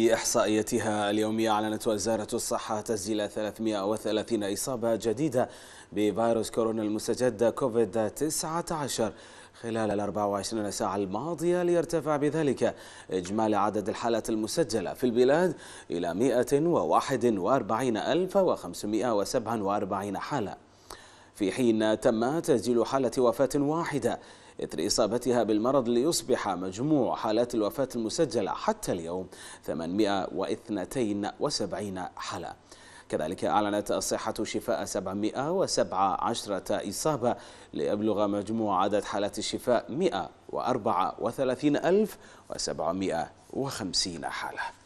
في إحصائيتها اليومية أعلنت وزارة الصحة تسجيل 330 إصابة جديدة بفيروس كورونا المستجد كوفيد 19 خلال ال 24 ساعة الماضية ليرتفع بذلك إجمالي عدد الحالات المسجلة في البلاد إلى 141547 حالة في حين تم تسجيل حالة وفاة واحدة إثر إصابتها بالمرض ليصبح مجموع حالات الوفاة المسجلة حتى اليوم 872 حالة كذلك أعلنت الصحة شفاء 717 إصابة ليبلغ مجموع عدد حالات الشفاء 134750 حالة